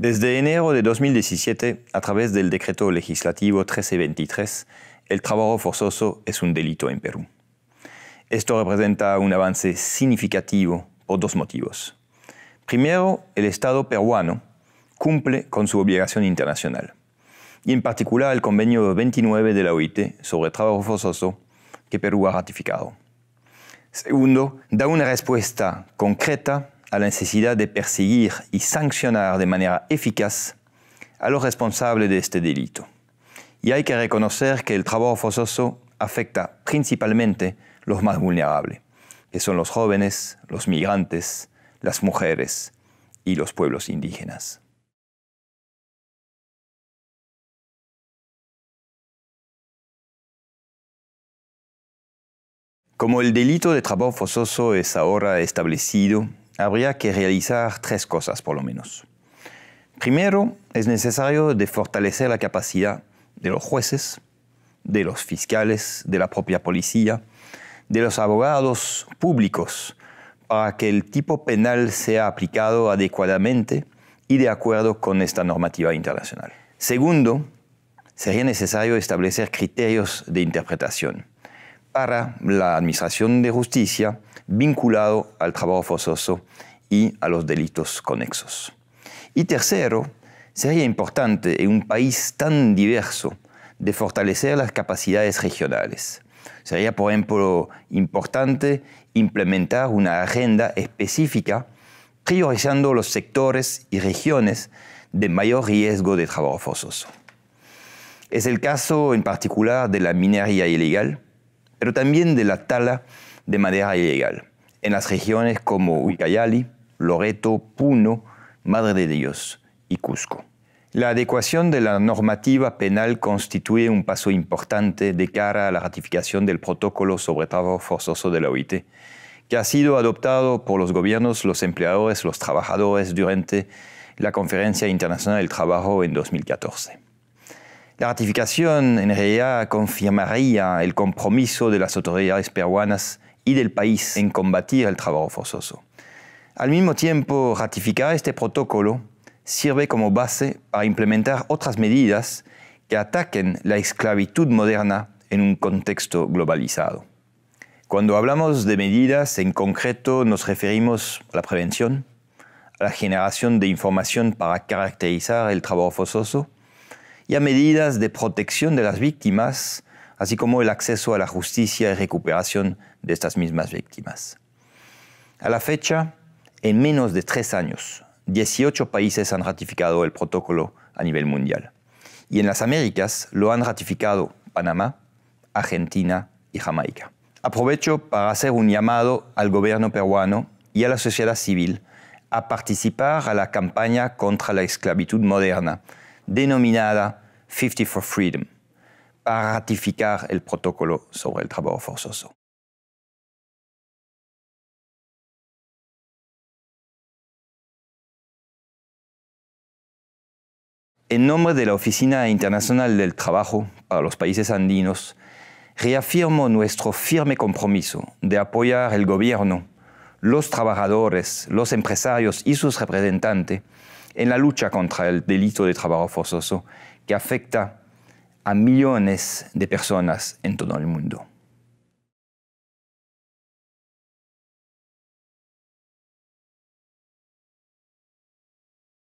Desde enero de 2017, a través del decreto legislativo 1323, el trabajo forzoso es un delito en Perú. Esto representa un avance significativo por dos motivos. Primero, el Estado peruano cumple con su obligación internacional, y en particular el convenio 29 de la OIT sobre trabajo forzoso que Perú ha ratificado. Segundo, da una respuesta concreta a la necesidad de perseguir y sancionar de manera eficaz a los responsables de este delito. Y hay que reconocer que el trabajo forzoso afecta principalmente los más vulnerables, que son los jóvenes, los migrantes, las mujeres y los pueblos indígenas. Como el delito de trabajo forzoso es ahora establecido habría que realizar tres cosas por lo menos. Primero, es necesario fortalecer la capacidad de los jueces, de los fiscales, de la propia policía, de los abogados públicos, para que el tipo penal sea aplicado adecuadamente y de acuerdo con esta normativa internacional. Segundo, sería necesario establecer criterios de interpretación para la Administración de Justicia vinculado al trabajo forzoso y a los delitos conexos. Y tercero, sería importante en un país tan diverso de fortalecer las capacidades regionales. Sería, por ejemplo, importante implementar una agenda específica priorizando los sectores y regiones de mayor riesgo de trabajo forzoso. Es el caso en particular de la minería ilegal, pero también de la tala de madera ilegal, en las regiones como Ucayali, Loreto, Puno, Madre de Dios y Cusco. La adecuación de la normativa penal constituye un paso importante de cara a la ratificación del protocolo sobre trabajo forzoso de la OIT, que ha sido adoptado por los gobiernos, los empleadores, los trabajadores durante la Conferencia Internacional del Trabajo en 2014. La ratificación en realidad confirmaría el compromiso de las autoridades peruanas y del país en combatir el trabajo forzoso. Al mismo tiempo, ratificar este protocolo sirve como base para implementar otras medidas que ataquen la esclavitud moderna en un contexto globalizado. Cuando hablamos de medidas, en concreto nos referimos a la prevención, a la generación de información para caracterizar el trabajo forzoso, y a medidas de protección de las víctimas, así como el acceso a la justicia y recuperación de estas mismas víctimas. A la fecha, en menos de tres años, 18 países han ratificado el protocolo a nivel mundial. Y en las Américas lo han ratificado Panamá, Argentina y Jamaica. Aprovecho para hacer un llamado al gobierno peruano y a la sociedad civil a participar a la campaña contra la esclavitud moderna denominada 50 for Freedom, para ratificar el protocolo sobre el trabajo forzoso. En nombre de la Oficina Internacional del Trabajo para los Países Andinos, reafirmo nuestro firme compromiso de apoyar el gobierno, los trabajadores, los empresarios y sus representantes en la lucha contra el delito de trabajo forzoso que afecta a millones de personas en todo el mundo.